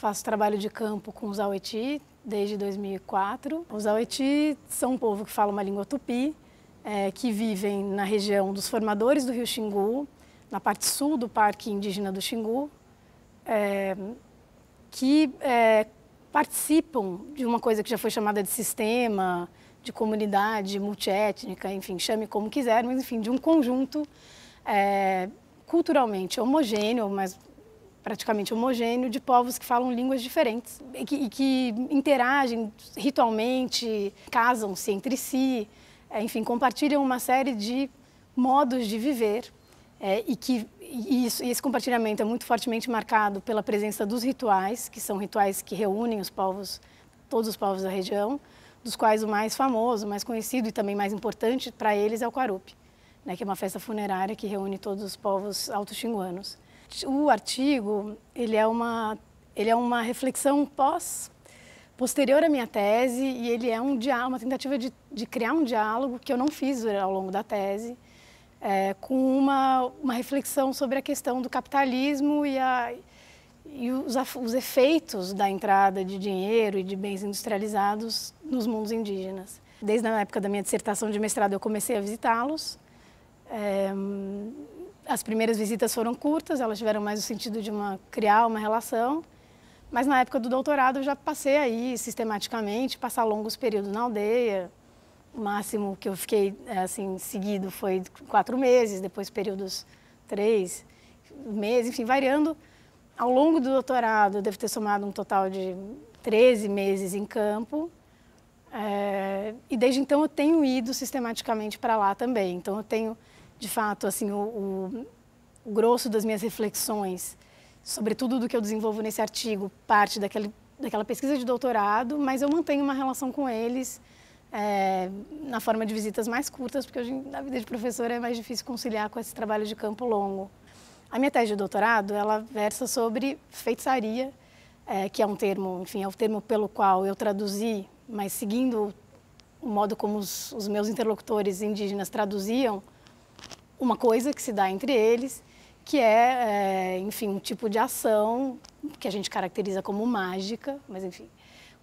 Faço trabalho de campo com os Aueti desde 2004. Os Aueti são um povo que fala uma língua tupi, é, que vivem na região dos formadores do rio Xingu, na parte sul do Parque Indígena do Xingu, é, que é, participam de uma coisa que já foi chamada de sistema, de comunidade multiétnica, enfim, chame como quiser, mas enfim, de um conjunto é, culturalmente homogêneo, mas praticamente homogêneo de povos que falam línguas diferentes e que, e que interagem ritualmente, casam-se entre si, é, enfim, compartilham uma série de modos de viver é, e que e isso, e esse compartilhamento é muito fortemente marcado pela presença dos rituais, que são rituais que reúnem os povos, todos os povos da região, dos quais o mais famoso, mais conhecido e também mais importante para eles é o Quarupi, né, que é uma festa funerária que reúne todos os povos alto-xinguanos o artigo ele é uma ele é uma reflexão pós posterior à minha tese e ele é um uma tentativa de, de criar um diálogo que eu não fiz ao longo da tese é, com uma uma reflexão sobre a questão do capitalismo e a e os, os efeitos da entrada de dinheiro e de bens industrializados nos mundos indígenas. Desde a época da minha dissertação de mestrado, eu comecei a visitá-los. É, as primeiras visitas foram curtas, elas tiveram mais o sentido de uma criar uma relação. Mas na época do doutorado eu já passei aí sistematicamente, passar longos períodos na aldeia. O máximo que eu fiquei é, assim seguido foi quatro meses, depois períodos três meses, enfim, variando. Ao longo do doutorado eu devo ter somado um total de 13 meses em campo. É, e desde então eu tenho ido sistematicamente para lá também. Então eu tenho de fato, assim, o, o, o grosso das minhas reflexões, sobretudo do que eu desenvolvo nesse artigo, parte daquele, daquela pesquisa de doutorado, mas eu mantenho uma relação com eles é, na forma de visitas mais curtas, porque hoje na vida de professora é mais difícil conciliar com esse trabalho de campo longo. A minha tese de doutorado, ela versa sobre feitiçaria, é, que é um termo, enfim, é o termo pelo qual eu traduzi, mas seguindo o modo como os, os meus interlocutores indígenas traduziam uma coisa que se dá entre eles, que é, é, enfim, um tipo de ação que a gente caracteriza como mágica, mas enfim,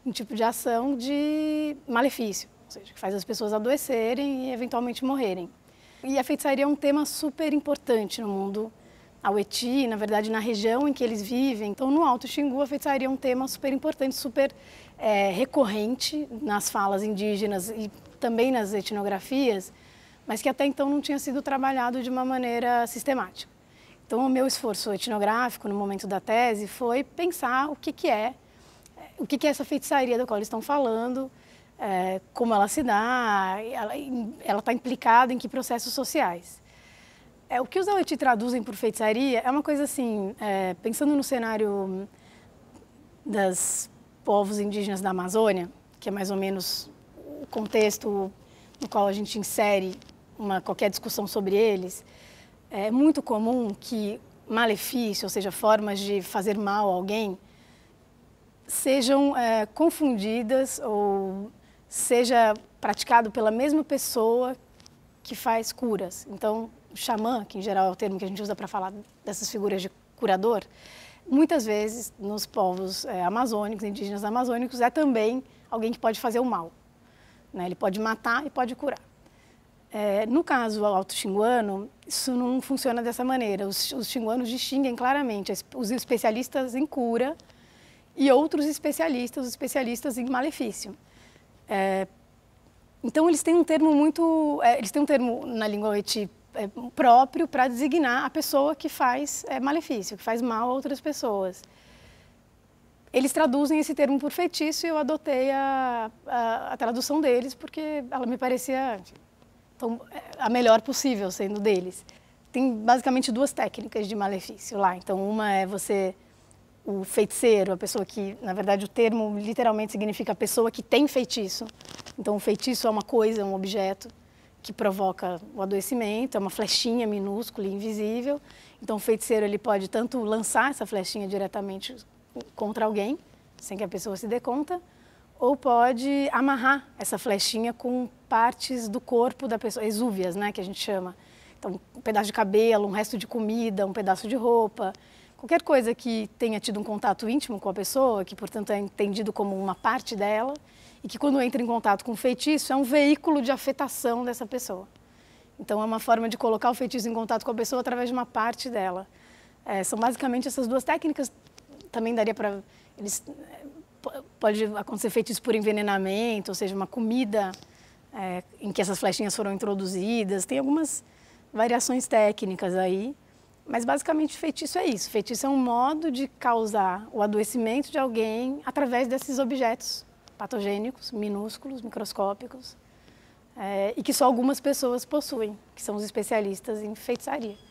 um tipo de ação de malefício, ou seja, que faz as pessoas adoecerem e eventualmente morrerem. E a feitiçaria é um tema super importante no mundo Aueti, na verdade, na região em que eles vivem. Então, no Alto Xingu, a feitiçaria é um tema super importante, super é, recorrente nas falas indígenas e também nas etnografias, mas que até então não tinha sido trabalhado de uma maneira sistemática. Então, o meu esforço etnográfico no momento da tese foi pensar o que, que é, o que, que é essa feitiçaria da qual eles estão falando, é, como ela se dá, ela está implicada em que processos sociais. É, o que os Aweti traduzem por feitiçaria é uma coisa assim, é, pensando no cenário das povos indígenas da Amazônia, que é mais ou menos o contexto no qual a gente insere uma, qualquer discussão sobre eles, é muito comum que malefício, ou seja, formas de fazer mal a alguém, sejam é, confundidas ou seja praticado pela mesma pessoa que faz curas. Então, xamã, que em geral é o termo que a gente usa para falar dessas figuras de curador, muitas vezes nos povos é, amazônicos, indígenas amazônicos, é também alguém que pode fazer o mal. Né? Ele pode matar e pode curar. É, no caso alto xinguano, isso não funciona dessa maneira. Os, os xinguanos distinguem claramente os especialistas em cura e outros especialistas, os especialistas em malefício. É, então eles têm um termo muito, é, eles têm um termo na língua linguagem é, próprio para designar a pessoa que faz é, malefício, que faz mal a outras pessoas. Eles traduzem esse termo por feitiço e eu adotei a, a, a tradução deles porque ela me parecia então, a melhor possível sendo deles. Tem basicamente duas técnicas de malefício lá. Então, uma é você o feiticeiro, a pessoa que, na verdade, o termo literalmente significa a pessoa que tem feitiço. Então, o feitiço é uma coisa, um objeto que provoca o adoecimento, é uma flechinha minúscula e invisível. Então, o feiticeiro ele pode tanto lançar essa flechinha diretamente contra alguém, sem que a pessoa se dê conta, ou pode amarrar essa flechinha com partes do corpo da pessoa, exúvias, né, que a gente chama. Então, um pedaço de cabelo, um resto de comida, um pedaço de roupa, qualquer coisa que tenha tido um contato íntimo com a pessoa, que portanto é entendido como uma parte dela, e que quando entra em contato com o feitiço é um veículo de afetação dessa pessoa. Então, é uma forma de colocar o feitiço em contato com a pessoa através de uma parte dela. É, são basicamente essas duas técnicas. Também daria para eles é, pode acontecer feitiço por envenenamento, ou seja, uma comida é, em que essas flechinhas foram introduzidas. Tem algumas variações técnicas aí, mas basicamente feitiço é isso. Feitiço é um modo de causar o adoecimento de alguém através desses objetos patogênicos, minúsculos, microscópicos, é, e que só algumas pessoas possuem, que são os especialistas em feitiçaria.